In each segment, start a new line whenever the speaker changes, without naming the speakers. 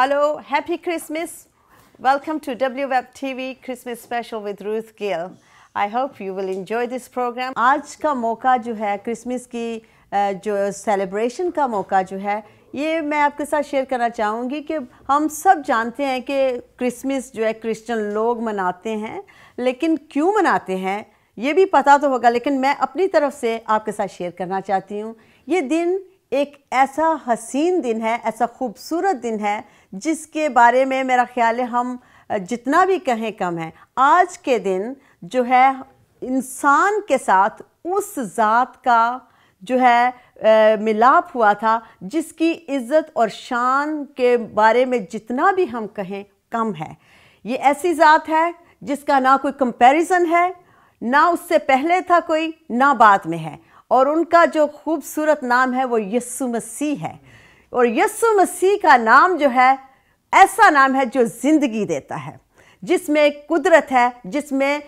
Hello, happy Christmas. Welcome to WWeb TV Christmas Special with Ruth Gill. I hope you will enjoy this program. आज का मौका जो है Christmas की जो सेलिब्रेशन का मौका जो है ये मैं आपके साथ शेयर करना चाहूँगी कि हम सब जानते हैं कि क्रिसमस जो है क्रिश्चियन लोग मनाते हैं लेकिन क्यों मनाते हैं ये भी पता तो होगा लेकिन मैं अपनी तरफ से आपके साथ शेयर करना चाहती हूँ ये दिन एक ऐसा हसीन दिन है ऐसा खूबसूरत दिन है जिसके बारे में मेरा ख्याल है हम जितना भी कहें कम है आज के दिन जो है इंसान के साथ उस ज़ात का जो है आ, मिलाप हुआ था जिसकी इज़्ज़त और शान के बारे में जितना भी हम कहें कम है ये ऐसी ज़ात है जिसका ना कोई कंपैरिजन है ना उससे पहले था कोई ना बाद में है और उनका जो खूबसूरत नाम है वो यस्सु मसीह है और यस्सु मसीह का नाम जो है ऐसा नाम है जो ज़िंदगी देता है जिसमें कुदरत है जिसमें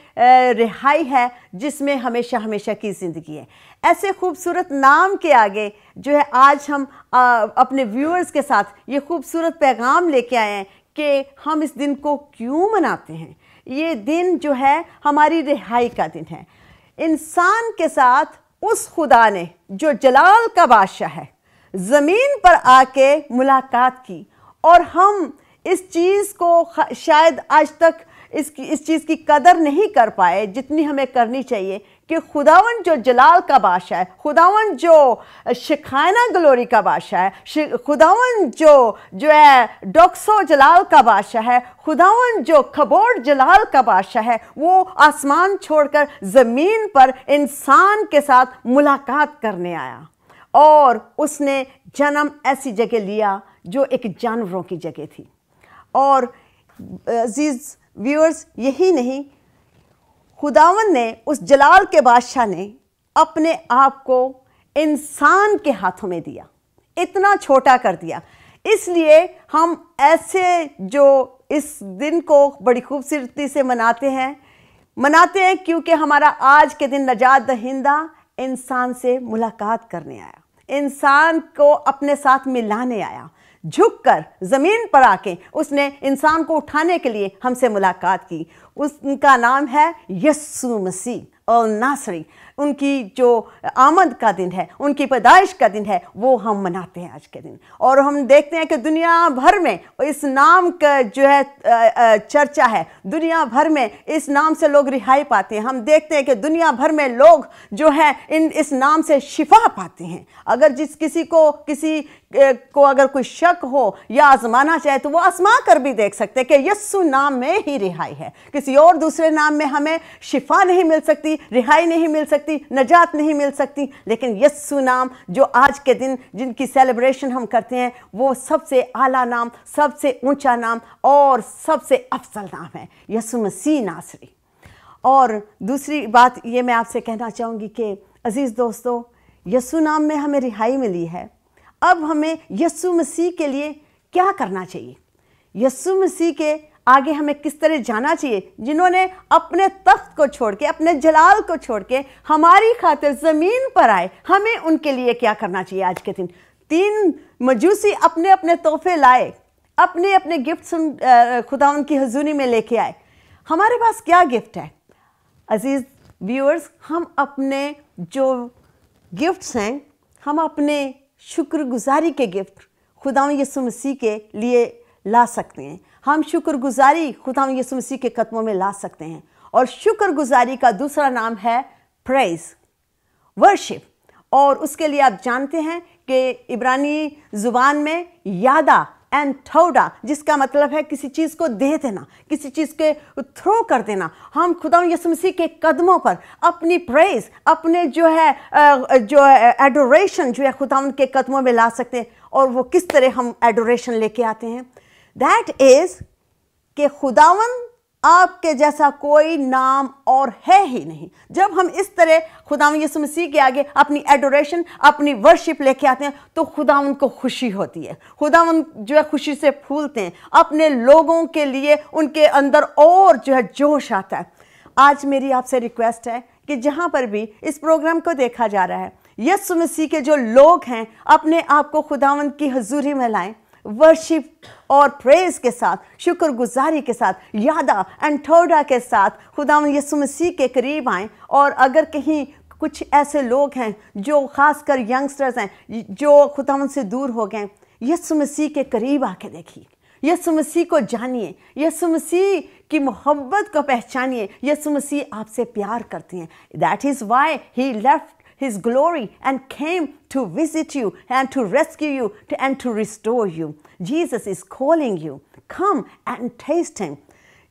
रिहाई है जिसमें हमेशा हमेशा की ज़िंदगी है ऐसे खूबसूरत नाम के आगे जो है आज हम आ, अपने व्यूअर्स के साथ ये खूबसूरत पैगाम लेके आए हैं कि हम इस दिन को क्यों मनाते हैं ये दिन जो है हमारी रिहाई का दिन है इंसान के साथ उस खुदा ने जो जलाल का बादशाह है ज़मीन पर आके मुलाकात की और हम इस चीज़ को शायद आज तक इसकी इस चीज़ की कदर नहीं कर पाए जितनी हमें करनी चाहिए कि खुदावन जो जलाल का बादशाह है खुदावन जो शिखाना ग्लोरी का बादशाह है खुदावन जो जो है डॉक्सो जलाल का बादशाह है खुदावन जो खबोर जलाल का बादशाह है वो आसमान छोड़कर ज़मीन पर इंसान के साथ मुलाकात करने आया और उसने जन्म ऐसी जगह लिया जो एक जानवरों की जगह थी और अजीज़ व्यूअर्स यही नहीं खुदावन ने उस जलाल के बादशाह ने अपने आप को इंसान के हाथों में दिया इतना छोटा कर दिया इसलिए हम ऐसे जो इस दिन को बड़ी खूबसूरती से मनाते हैं मनाते हैं क्योंकि हमारा आज के दिन नजात दहिंदा इंसान से मुलाकात करने आया इंसान को अपने साथ मिलाने आया झुककर ज़मीन पर आके उसने इंसान को उठाने के लिए हमसे मुलाकात की उसका नाम है यस्सु मसीह और नासरी उनकी जो आमद का दिन है उनकी पैदाइश का दिन है वो हम मनाते हैं आज के दिन और हम देखते हैं कि दुनिया भर में इस नाम का जो है चर्चा है दुनिया भर में इस नाम से लोग रिहाई पाते हैं हम देखते हैं कि दुनिया भर में लोग जो है इन इस नाम से शिफा पाते हैं अगर जिस किसी को किसी को अगर कोई शक हो या आजमाना चाहे तो वो आजमा कर भी देख सकते हैं कि यस्सु नाम में ही रिहाई है किसी और दूसरे नाम में हमें शिफा नहीं मिल सकती रिहाई नहीं मिल सकती सकती नजात नहीं मिल सकती लेकिन यस्सु नाम जो आज के दिन जिनकी सेलिब्रेशन हम करते हैं वो सबसे आला नाम सबसे ऊंचा नाम और सबसे अफसल नाम है यस्सु मसीह नासरी और दूसरी बात ये मैं आपसे कहना चाहूँगी कि अज़ीज़ दोस्तों यस्सु नाम में हमें रिहाई मिली है अब हमें यस्सु मसीह के लिए क्या करना चाहिए यस्सु मसीह के आगे हमें किस तरह जाना चाहिए जिन्होंने अपने तख्त को छोड़ के अपने जलाल को छोड़ के हमारी खातिर ज़मीन पर आए हमें उनके लिए क्या करना चाहिए आज के दिन तीन मजूसी अपने अपने तोहफे लाए अपने अपने गिफ्ट खुदा उनकी हजूरी में लेके आए हमारे पास क्या गिफ्ट है अजीज़ व्यूअर्स हम अपने जो गिफ्ट्स हैं हम अपने शुक्रगुजारी के गिफ्ट खुदा यसु मसीह के लिए ला सकते हैं हम शुक्रगुजारी खुदा यसु मसीह के कदमों में ला सकते हैं और शुक्रगुजारी का दूसरा नाम है प्रेज वर्शिप और उसके लिए आप जानते हैं कि इब्रानी ज़ुबान में यादा एंड थोड़ा जिसका मतलब है किसी चीज़ को दे देना किसी चीज़ के थ्रो कर देना हम खुदा यसु मसीह के कदमों पर अपनी प्रेज अपने जो है जो है एडोरेशन जो है खुदा उनके कदमों में ला सकते हैं और वो किस तरह हम एडोरेशन लेके आते हैं दैट इज कि खुदावन आपके जैसा कोई नाम और है ही नहीं जब हम इस तरह खुदावन यीशु मसीह के आगे अपनी एडोरेशन अपनी वर्शिप लेके आते हैं तो खुदावन को खुशी होती है खुदावन जो है खुशी से फूलते हैं अपने लोगों के लिए उनके अंदर और जो है जोश आता है आज मेरी आपसे रिक्वेस्ट है कि जहाँ पर भी इस प्रोग्राम को देखा जा रहा है यीशु मसीह के जो लोग हैं अपने आप को खुदावन की हजूरी में लाएं वर्शिप और प्रेज के साथ शुक्रगुजारी के साथ यादा एंड थोड़ा के साथ खुदा यसु मसीह के करीब आएँ और अगर कहीं कुछ ऐसे लोग हैं जो खासकर यंगस्टर्स हैं जो खुदा से दूर हो गए यसु मसीह के करीब आके देखिए यसु मसीह को जानिए यसु मसीह की मोहब्बत को पहचानिए यसु मसीह आपसे प्यार करती हैं that is why he left his glory and came to visit you and to rescue you and to restore you. Jesus is calling you. Come and taste him.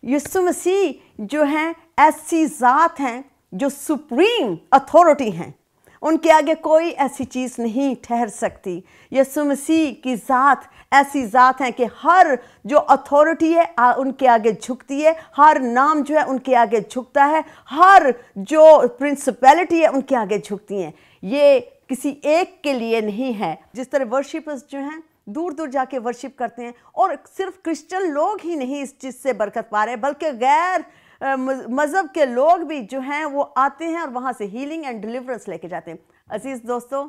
You मसीह जो as ऐसी ज़ात हैं जो supreme authority. हैं उनके आगे कोई ऐसी चीज़ नहीं ठहर सकती यसु मसीह की ज़ात ऐसी ज़ात है कि हर जो अथॉरिटी है आ, उनके आगे झुकती है हर नाम जो है उनके आगे झुकता है हर जो प्रिंसिपैलिटी है उनके आगे झुकती हैं ये किसी एक के लिए नहीं है जिस तरह वर्शिपर्स जो हैं दूर दूर जाके वर्शिप करते हैं और सिर्फ क्रिश्चियन लोग ही नहीं इस चीज़ से बरकत पा रहे बल्कि गैर मज़हब के लोग भी जो हैं वो आते हैं और वहाँ से हीलिंग एंड डिलीवरेंस लेके जाते हैं अजीज़ दोस्तों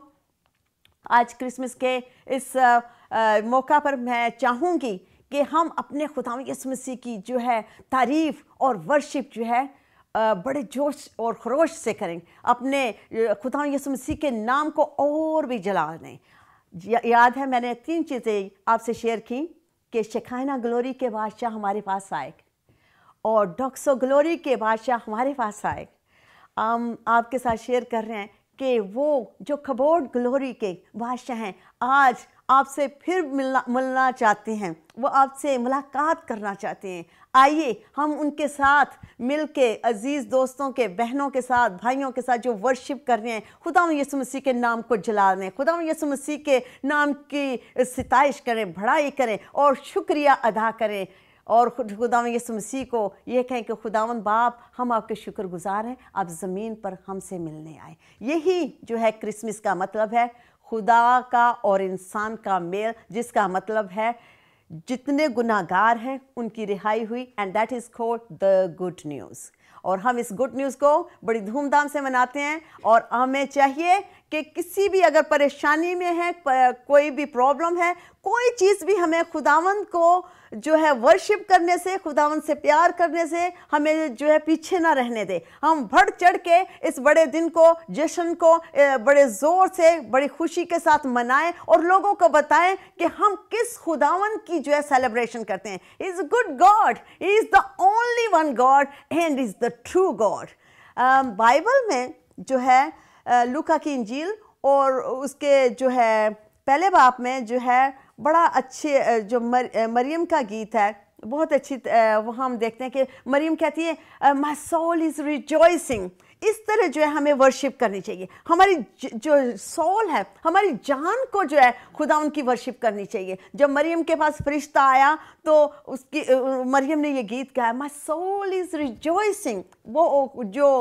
आज क्रिसमस के इस आ, आ, मौका पर मैं चाहूँगी कि हम अपने खुदा यसमसी की जो है तारीफ़ और वर्शिप जो है बड़े जोश और खरोश से करें अपने खुदा यसमसी के नाम को और भी जला दें याद है मैंने तीन चीज़ें आपसे शेयर की कि शेखाइना ग्लोरी के बादशाह हमारे पास आए और डॉक्सो ग्लोरी के बादशाह हमारे पास आए हम आपके साथ शेयर कर रहे हैं कि वो जो खबोट ग्लोरी के बादशाह हैं आज आपसे फिर मिलना मिलना चाहते हैं वो आपसे मुलाकात करना चाहते हैं आइए हम उनके साथ मिल के अज़ीज़ दोस्तों के बहनों के साथ भाइयों के साथ जो वर्शिप कर रहे हैं खुदा यसु मसीह के नाम को जला दें खुदा यसु मसीह के नाम की सितश करें बढ़ाई करें और शुक्रिया अदा करें और खुद खुदावन यसु मसीह को यह कहें कि खुदावन बाप हम आपके शुक्रगुजार हैं आप ज़मीन पर हमसे मिलने आए यही जो है क्रिसमस का मतलब है खुदा का और इंसान का मेल जिसका मतलब है जितने गुनागार हैं उनकी रिहाई हुई and that is called the good news और हम इस गुड न्यूज़ को बड़ी धूमधाम से मनाते हैं और हमें चाहिए कि किसी भी अगर परेशानी में है कोई भी प्रॉब्लम है कोई चीज़ भी हमें खुदावन को जो है वर्शिप करने से खुदावन से प्यार करने से हमें जो है पीछे ना रहने दे हम बढ़ चढ़ के इस बड़े दिन को जश्न को बड़े ज़ोर से बड़ी खुशी के साथ मनाएं और लोगों को बताएं कि हम किस खुदावन की जो है सेलिब्रेशन करते हैं is good God is the only one God and is the true God Bible में जो है लुका की इंजील और उसके जो है पहले बाप में जो है बड़ा अच्छे जो मर, मरियम का गीत है बहुत अच्छी वहाँ हम देखते हैं कि मरियम कहती है माई सोल इज़ रिजॉइसिंग इस तरह जो है हमें वर्शिप करनी चाहिए हमारी जो सोल है हमारी जान को जो है खुदा उनकी वर्शिप करनी चाहिए जब मरियम के पास फरिश्ता आया तो उसकी मरियम ने ये गीत गाया माई सोल इज़ रिजॉइसिंग वो जो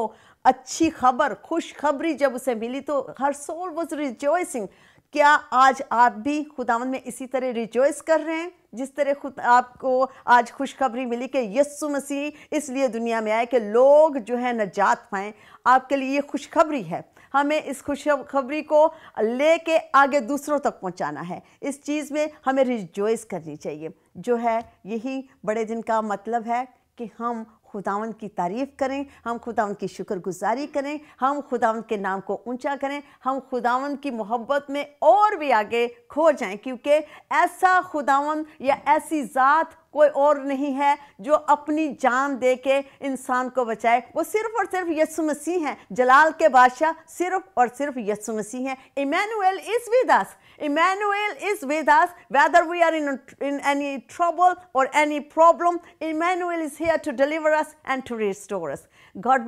अच्छी खबर खुशखबरी जब उसे मिली तो हर सोल वॉज रिजॉइसिंग क्या आज आप भी खुदावन में इसी तरह रिजॉइस कर रहे हैं जिस तरह खुद आपको आज खुशखबरी मिली कि यस्सु मसीह इसलिए दुनिया में आए कि लोग जो है नजात पाएँ आपके लिए ये खुशखबरी है हमें इस खुशखबरी को ले के आगे दूसरों तक पहुंचाना है इस चीज़ में हमें रिजॉइस करनी चाहिए जो है यही बड़े दिन का मतलब है कि हम खुदावन की तारीफ़ करें हम खुदावन की शुक्रगुजारी करें हम खुदावन के नाम को ऊंचा करें हम खुदावन की मोहब्बत में और भी आगे खो जाएं क्योंकि ऐसा खुदावन या ऐसी ज़ात कोई और नहीं है जो अपनी जान दे के इंसान को बचाए वो सिर्फ और सिर्फ यसु मसीह हैं जलाल के बादशाह सिर्फ और सिर्फ यसु मसीह हैं Emmanuel is with us us is with us whether we are in in any trouble और any problem any is Emmanuel to deliver to deliver us and to restore us. God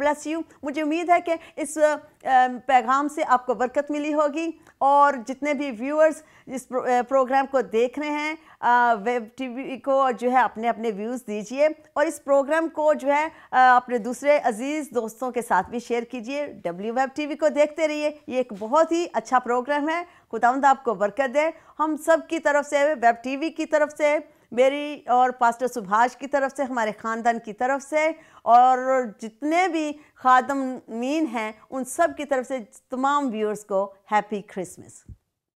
मुझे उम्मीद है कि इस पैगाम से आपको बरकत मिली होगी और जितने भी व्यूअर्स इस प्रो, प्रोग्राम को देख रहे हैं वेब टीवी को जो है अपने अपने व्यूज़ दीजिए और इस प्रोग्राम को जो है अपने दूसरे अजीज़ दोस्तों के साथ भी शेयर कीजिए डब्ल्यू वेब टी को देखते रहिए ये एक बहुत ही अच्छा प्रोग्राम है खुदांद आपको बरकत दे हम सब की तरफ से वेब टीवी की तरफ से मेरी और पास्टर सुभाष की तरफ से हमारे ख़ानदान की तरफ से और जितने भी खादमीन हैं उन सब की तरफ से तमाम व्यूअर्स को हैप्पी क्रिसमस